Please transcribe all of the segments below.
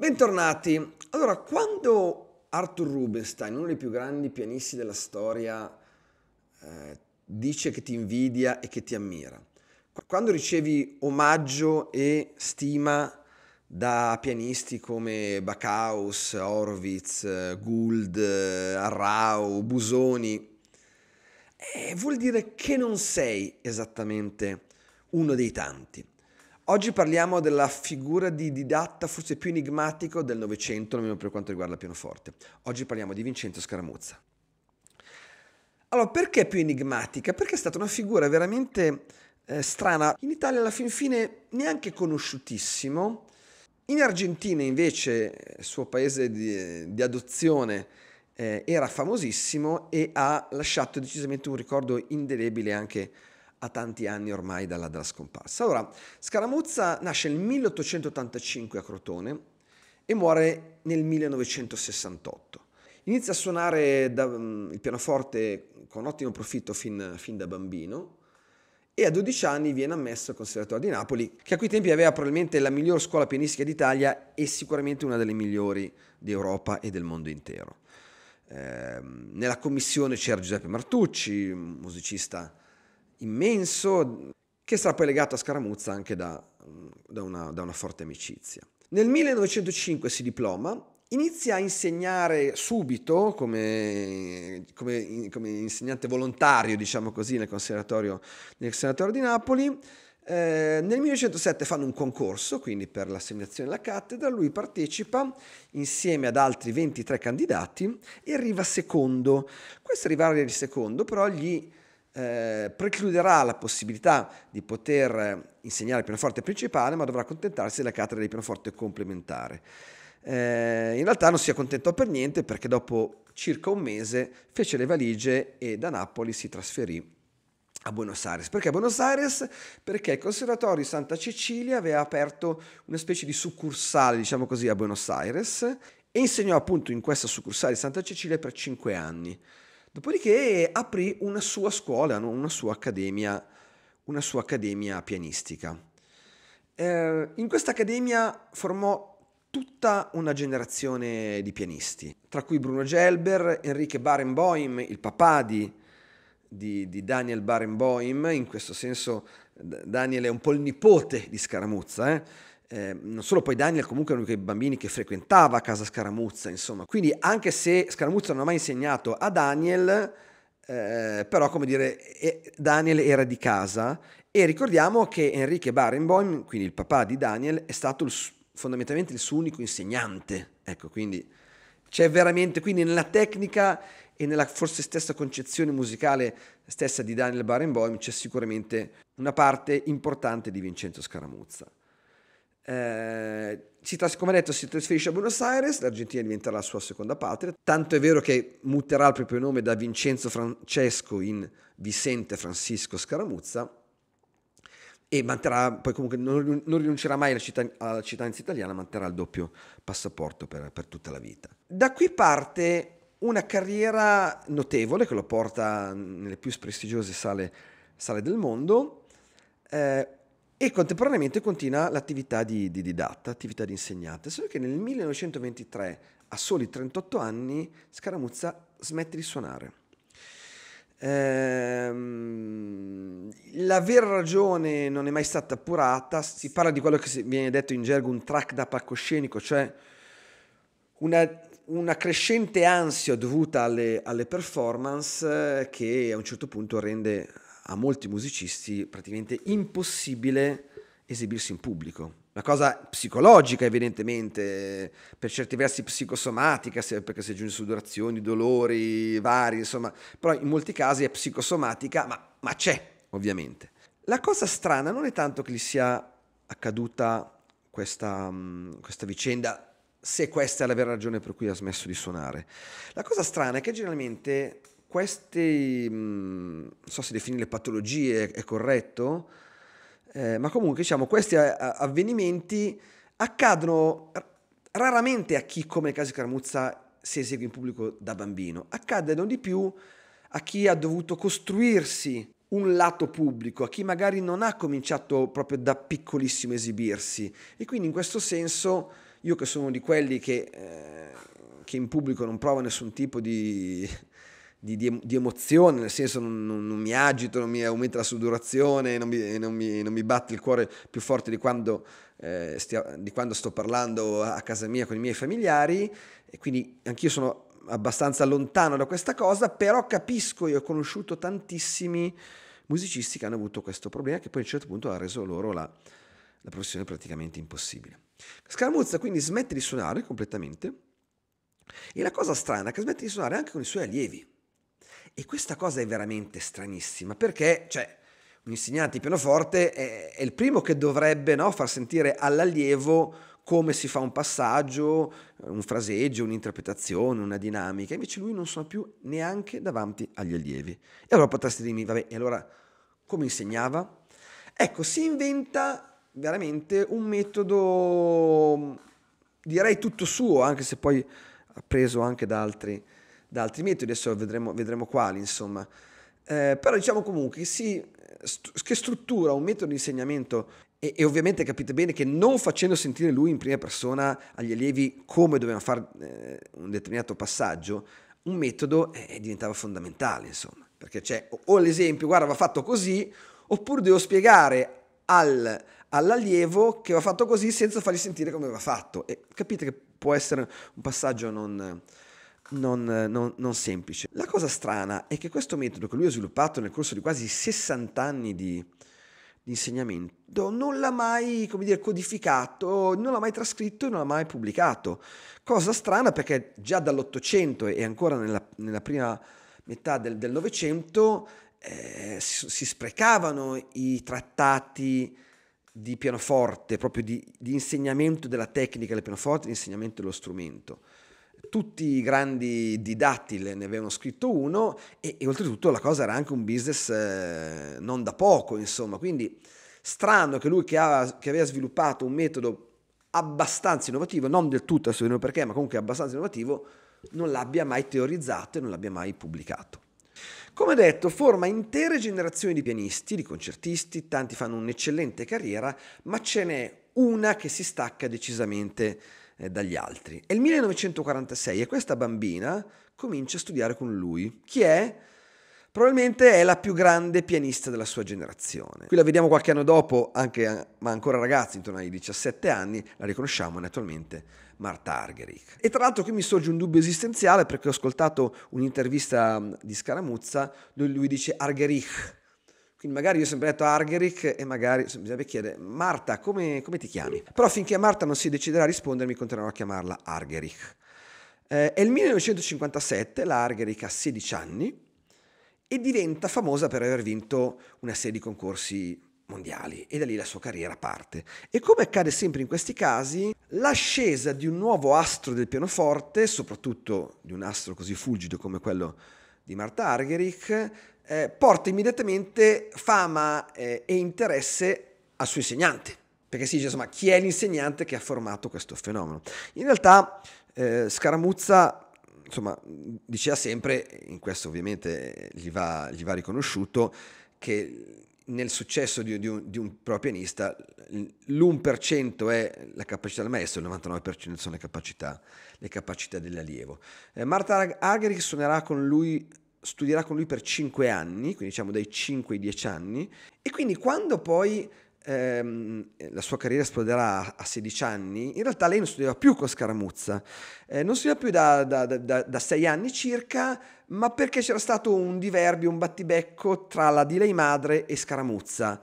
Bentornati. Allora, quando Arthur Rubinstein, uno dei più grandi pianisti della storia, eh, dice che ti invidia e che ti ammira, quando ricevi omaggio e stima da pianisti come Bacchaus, Horowitz, Gould, Arrau, Busoni, eh, vuol dire che non sei esattamente uno dei tanti. Oggi parliamo della figura di didatta forse più enigmatico del Novecento, almeno per quanto riguarda il pianoforte. Oggi parliamo di Vincenzo Scaramuzza. Allora, perché più enigmatica? Perché è stata una figura veramente eh, strana. In Italia alla fin fine neanche conosciutissimo. In Argentina invece, suo paese di, di adozione, eh, era famosissimo e ha lasciato decisamente un ricordo indelebile anche a tanti anni ormai dalla, dalla scomparsa. Allora, Scaramuzza nasce nel 1885 a Crotone e muore nel 1968. Inizia a suonare da, um, il pianoforte con ottimo profitto fin, fin, da bambino e a 12 anni viene ammesso al Conservatorio di Napoli, che a quei tempi aveva probabilmente la miglior scuola pianistica d'Italia e sicuramente una delle migliori d'Europa e del mondo intero. Eh, nella commissione c'era Giuseppe Martucci, musicista immenso, che sarà poi legato a Scaramuzza anche da, mm, da, una, da una forte amicizia. Nel 1905 si diploma Inizia a insegnare subito come, come, come, insegnante volontario, diciamo così, nel conservatorio, nel conservatorio di Napoli. Eh, nel 1907 fanno un concorso, quindi per l'assegnazione alla cattedra, lui partecipa insieme ad altri 23 candidati e arriva secondo. Questo arrivare secondo però gli eh, precluderà la possibilità di poter eh, insegnare il pianoforte principale, ma dovrà accontentarsi della cattedra di pianoforte complementare. Eh, in realtà non si accontentò per niente perché dopo circa un mese fece le valigie e da Napoli si trasferì a Buenos Aires. Perché a Buenos Aires? Perché il Conservatorio Santa Cecilia aveva aperto una specie di succursale, diciamo così, a Buenos Aires e insegnò appunto in questa succursale di Santa Cecilia per cinque anni. Dopodiché aprì una sua scuola, una sua accademia, una sua accademia pianistica. Eh, in questa accademia formò tutta una generazione di pianisti, tra cui Bruno Gelber, Enrique Barenboim, il papà di, di, di Daniel Barenboim, in questo senso Daniel è un po' il nipote di Scaramuzza, eh? Ehm, non solo poi Daniel comunque è uno dei bambini che frequentava casa Scaramuzza, insomma. Quindi anche se Scaramuzza non ha mai insegnato a Daniel, eh, però come dire, Daniel era di casa e ricordiamo che Enrique Barenboim, quindi il papà di Daniel, è stato il, fondamentalmente il suo unico insegnante. Ecco, quindi c'è veramente, quindi nella tecnica e nella forse stessa concezione musicale stessa di Daniel Barenboim c'è sicuramente una parte importante di Vincenzo Scaramuzza. Eh, tras- come detto, si trasferisce a Buenos Aires, l'Argentina diventerà la sua seconda patria. Tanto è vero che muterà il proprio nome da Vincenzo Francesco in Vicente Francisco Scaramuzza e manterrà, poi comunque non, non rinuncerà mai alla, città, alla, cittadinanza italiana, manterrà il doppio passaporto per, per tutta la vita. Da qui parte una carriera notevole che lo porta nelle più prestigiose sale, sale del mondo. Eh, e contemporaneamente continua l'attività di, di didatta, attività di insegnante, solo che nel 1923, a soli 38 anni, Scaramuzza smette di suonare. Ehm, la vera ragione non è mai stata appurata, si parla di quello che viene detto in gergo un track da palcoscenico, cioè una, una crescente ansia dovuta alle, alle performance eh, che a un certo punto rende a molti musicisti praticamente impossibile esibirsi in pubblico. Una cosa psicologica evidentemente, per certi versi psicosomatica, se, perché si aggiunge su durazioni, dolori vari, insomma, però in molti casi è psicosomatica, ma, ma c'è ovviamente. La cosa strana non è tanto che gli sia accaduta questa, mm, questa vicenda se questa è la vera ragione per cui ha smesso di suonare. La cosa strana è che generalmente queste, mm, non so se definire patologie è corretto, eh, ma comunque diciamo questi eh, avvenimenti accadono raramente a chi come Casi Caramuzza si esegue in pubblico da bambino, accadono di più a chi ha dovuto costruirsi un lato pubblico, a chi magari non ha cominciato proprio da piccolissimo a esibirsi. E quindi in questo senso io che sono di quelli che, eh, che in pubblico non prova nessun tipo di, di, di, di, emozione, nel senso non, non, non, mi agito, non mi aumenta la sudorazione, non mi, non mi, mi batte il cuore più forte di quando, eh, stia, di quando, sto parlando a casa mia con i miei familiari e quindi anch'io sono abbastanza lontano da questa cosa, però capisco e ho conosciuto tantissimi musicisti che hanno avuto questo problema che poi a un certo punto ha reso loro la, la professione praticamente impossibile. Scaramuzza quindi smette di suonare completamente e la cosa strana è che smette di suonare anche con i suoi allievi. E questa cosa è veramente stranissima perché, cioè, un insegnante di pianoforte è, è il primo che dovrebbe no, far sentire all'allievo come si fa un passaggio, un fraseggio, un'interpretazione, una dinamica. Invece lui non suona più neanche davanti agli allievi. E allora potresti dirmi, vabbè, e allora come insegnava? Ecco, si inventa veramente un metodo, direi tutto suo, anche se poi preso anche da altri da altri metodi, adesso vedremo, vedremo quali, insomma. Eh, però diciamo comunque che, si, st- che struttura un metodo di insegnamento e, e, ovviamente capite bene che non facendo sentire lui in prima persona agli allievi come dovevano fare eh, un determinato passaggio, un metodo eh, diventava fondamentale, insomma, perché c'è o l'esempio, guarda, va fatto così, oppure devo spiegare al, all'allievo che va fatto così senza fargli sentire come va fatto. E capite che può essere un passaggio non non, non, non, semplice. La cosa strana è che questo metodo che lui ha sviluppato nel corso di quasi 60 anni di, di insegnamento non l'ha mai dire, codificato, non l'ha mai trascritto e non l'ha mai pubblicato. Cosa strana perché già dall'Ottocento e ancora nella, nella prima metà del, del Novecento eh, si sprecavano i trattati di pianoforte, proprio di, di insegnamento della tecnica del pianoforte, di insegnamento dello strumento tutti i grandi didattile ne avevano scritto uno e, e oltretutto la cosa era anche un business eh, non da poco, insomma, quindi strano che lui che, ha, che aveva sviluppato un metodo abbastanza innovativo, non del tutto adesso perché, ma comunque abbastanza innovativo, non l'abbia mai teorizzato e non l'abbia mai pubblicato. Come detto, forma intere generazioni di pianisti, di concertisti, tanti fanno un'eccellente carriera, ma ce n'è una che si stacca decisamente eh, dagli altri. È il 1946 e questa bambina comincia a studiare con lui, chi è probabilmente è la più grande pianista della sua generazione. Qui la vediamo qualche anno dopo, anche, ma ancora ragazza, intorno ai 17 anni, la riconosciamo naturalmente Marta Argerich. E tra l'altro qui mi sorge un dubbio esistenziale perché ho ascoltato un'intervista di Scaramuzza dove lui dice Argerich quindi magari io ho sempre detto Argeric e magari bisognerebbe chiedere Marta, come, come, ti chiami? Però finché Marta non si deciderà a rispondermi continuerò a chiamarla Argeric. Eh, è il 1957, la Argeric ha 16 anni e diventa famosa per aver vinto una serie di concorsi mondiali e da lì la sua carriera parte. E come accade sempre in questi casi, l'ascesa di un nuovo astro del pianoforte, soprattutto di un astro così fulgido come quello di Marta Argerich eh, porta immediatamente fama eh, e interesse al suo insegnante, perché si dice insomma chi è l'insegnante che ha formato questo fenomeno. In realtà eh, Scaramuzza insomma, diceva sempre, in questo ovviamente gli va, gli va riconosciuto, che nel successo di, di, un, di un, pro pianista l'1% è la capacità del maestro, il 99% sono le capacità, le capacità dell'allievo. Eh, Marta Agri suonerà con lui, studierà con lui per 5 anni, quindi diciamo dai 5 ai 10 anni, e quindi quando poi ehm, la sua carriera esploderà a 16 anni, in realtà lei non studiava più con Scaramuzza, eh, non studiava più da, da, da, da 6 anni circa, ma perché c'era stato un diverbio, un battibecco tra la di lei madre e Scaramuzza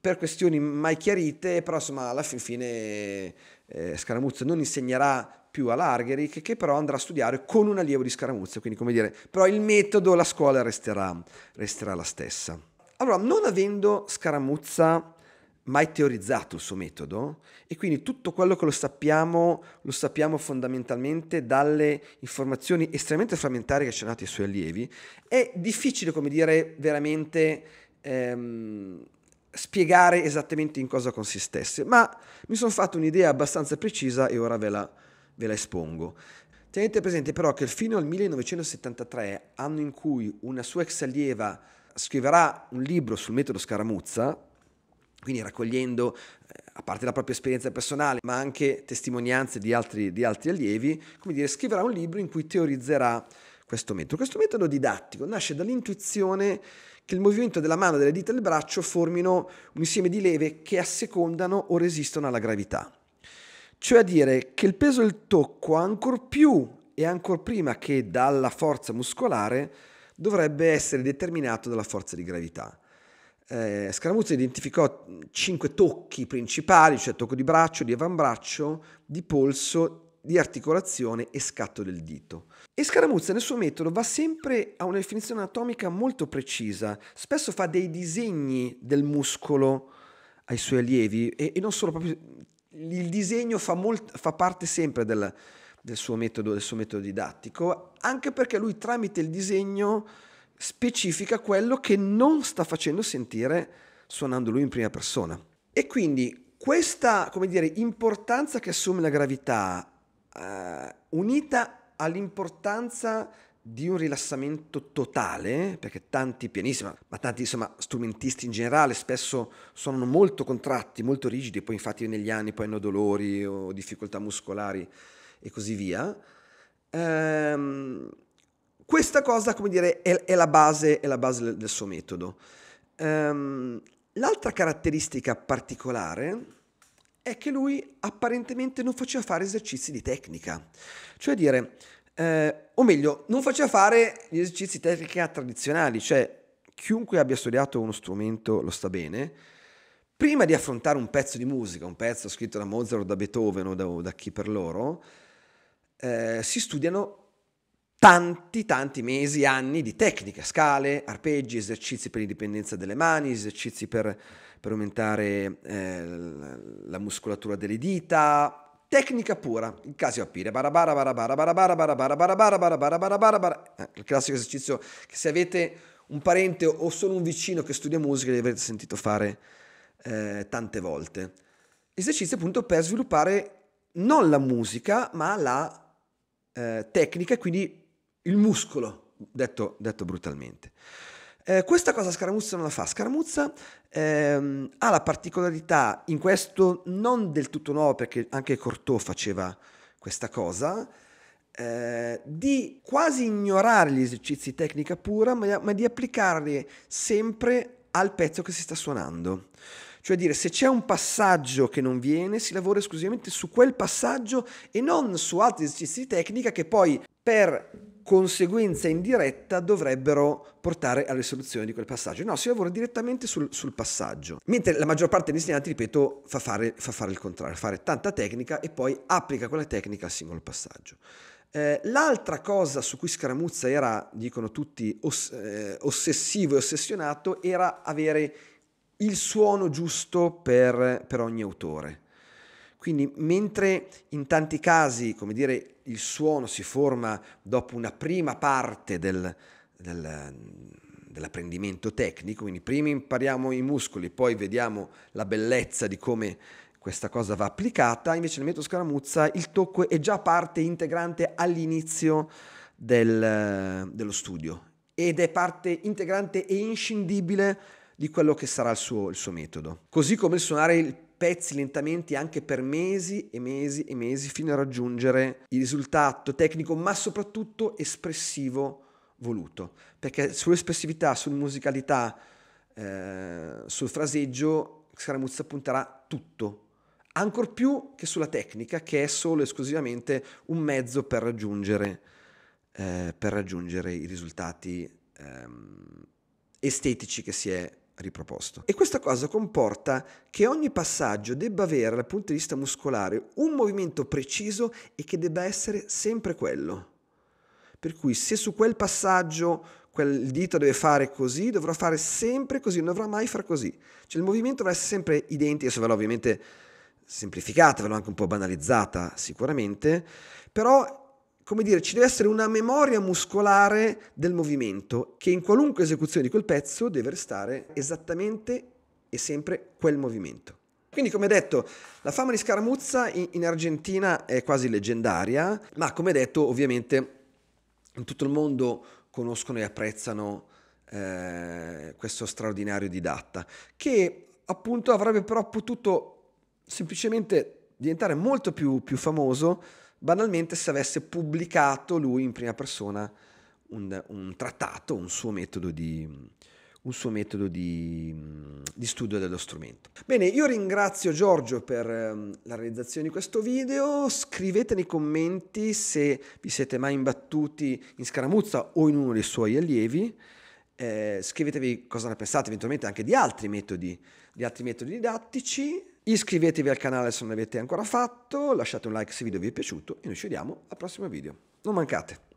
per questioni mai chiarite, però insomma alla fine eh, Scaramuzza non insegnerà più a Largheric, che però andrà a studiare con un allievo di Scaramuzza, quindi come dire, però il metodo, la scuola resterà, resterà la stessa. Allora, non avendo Scaramuzza mai teorizzato il suo metodo e quindi tutto quello che lo sappiamo lo sappiamo fondamentalmente dalle informazioni estremamente frammentarie che ci hanno dato i suoi allievi. È difficile, come dire, veramente ehm, spiegare esattamente in cosa consistesse, ma mi sono fatto un'idea abbastanza precisa e ora ve la, ve la espongo. Tenete presente però che fino al 1973, anno in cui una sua ex allieva scriverà un libro sul metodo Scaramuzza, quindi raccogliendo, eh, a parte la propria esperienza personale, ma anche testimonianze di altri, di altri allievi, come dire, scriverà un libro in cui teorizzerà questo metodo. Questo metodo didattico nasce dall'intuizione che il movimento della mano, delle dita e del braccio formino un insieme di leve che assecondano o resistono alla gravità. Cioè a dire che il peso del tocco, ancor più e ancor prima che dalla forza muscolare, dovrebbe essere determinato dalla forza di gravità eh, Scaramuzza identificò cinque tocchi principali, cioè tocco di braccio, di avambraccio, di polso, di articolazione e scatto del dito. E Scaramuzza nel suo metodo va sempre a una definizione anatomica molto precisa, spesso fa dei disegni del muscolo ai suoi allievi e, e non solo proprio... Il disegno fa, molt, fa parte sempre del, del, suo metodo, del suo metodo didattico, anche perché lui tramite il disegno specifica quello che non sta facendo sentire suonando lui in prima persona. E quindi questa, come dire, importanza che assume la gravità, eh, unita all'importanza di un rilassamento totale, perché tanti pianisti, ma tanti insomma, strumentisti in generale spesso sono molto contratti, molto rigidi, poi infatti negli anni poi hanno dolori o difficoltà muscolari e così via. Ehm, questa cosa, come dire, è, è, la, base, è la, base, del suo metodo. Um, l'altra caratteristica particolare è che lui apparentemente non faceva fare esercizi di tecnica, cioè dire, eh, o meglio, non faceva fare gli esercizi di tecnica tradizionali, cioè chiunque abbia studiato uno strumento lo sta bene, prima di affrontare un pezzo di musica, un pezzo scritto da Mozart o da Beethoven o da, o da chi per loro, eh, si studiano tanti, tanti mesi, anni di tecnica, scale, arpeggi, esercizi per l'indipendenza delle mani, esercizi per, per aumentare eh, la muscolatura delle dita, tecnica pura, il casio a pire, barabara, barabara, barabara, barabara, barabara, barabara, barabara, barabara, il classico esercizio che se avete un parente o solo un vicino che studia musica li avrete sentito fare eh, tante volte. Esercizio appunto per sviluppare non la musica ma la eh, tecnica, quindi il muscolo, detto, detto brutalmente. Eh, questa cosa Scaramuzza non la fa. Scaramuzza ehm, ha la particolarità in questo non del tutto nuovo, perché anche Cortò faceva questa cosa, eh, di quasi ignorare gli esercizi tecnica pura, ma, ma di applicarli sempre al pezzo che si sta suonando. Cioè dire, se c'è un passaggio che non viene, si lavora esclusivamente su quel passaggio e non su altri esercizi di tecnica che poi per conseguenza indiretta dovrebbero portare alle soluzioni di quel passaggio. No, si lavora direttamente sul, sul passaggio. Mentre la maggior parte degli insegnanti, ripeto, fa fare, fa fare il contrario, fare tanta tecnica e poi applica quella tecnica al singolo passaggio. Eh, l'altra cosa su cui Scaramuzza era, dicono tutti, oss- eh, ossessivo e ossessionato era avere il suono giusto per, per ogni autore. Quindi mentre in tanti casi, come dire, il suono si forma dopo una prima parte del, del, dell'apprendimento tecnico, quindi prima impariamo i muscoli, poi vediamo la bellezza di come questa cosa va applicata, invece nel metodo Scaramuzza il tocco è già parte integrante all'inizio del, dello studio ed è parte integrante e inscindibile di quello che sarà il suo, il suo metodo. Così come il suonare il pezzi lentamente anche per mesi e mesi e mesi fino a raggiungere il risultato tecnico ma soprattutto espressivo voluto. Perché sull'espressività, sulla musicalità, eh, sul fraseggio Scaramuzza punterà tutto, ancor più che sulla tecnica che è solo e esclusivamente un mezzo per raggiungere, eh, per raggiungere i risultati ehm, estetici che si è riproposto. E questa cosa comporta che ogni passaggio debba avere dal punto di vista muscolare un movimento preciso e che debba essere sempre quello. Per cui se su quel passaggio quel dito deve fare così, dovrò fare sempre così, non dovrò mai far così. Cioè il movimento dovrà essere sempre identico, adesso ve l'ho ovviamente semplificata, ve l'ho anche un po' banalizzata sicuramente, però come dire, ci deve essere una memoria muscolare del movimento che in qualunque esecuzione di quel pezzo deve restare esattamente e sempre quel movimento. Quindi, come detto, la fama di Scaramuzza in, Argentina è quasi leggendaria, ma come detto, ovviamente in tutto il mondo conoscono e apprezzano eh, questo straordinario didatta, che appunto avrebbe però potuto semplicemente diventare molto più, più famoso banalmente se avesse pubblicato lui in prima persona un, un trattato, un suo metodo di, un suo metodo di, di, studio dello strumento. Bene, io ringrazio Giorgio per ehm, la realizzazione di questo video, scrivete nei commenti se vi siete mai imbattuti in Scaramuzza o in uno dei suoi allievi, eh, scrivetevi cosa ne pensate eventualmente anche di altri metodi, di altri metodi didattici, Iscrivetevi al canale se non l'avete ancora fatto, lasciate un like se il video vi è piaciuto e noi ci vediamo al prossimo video. Non mancate!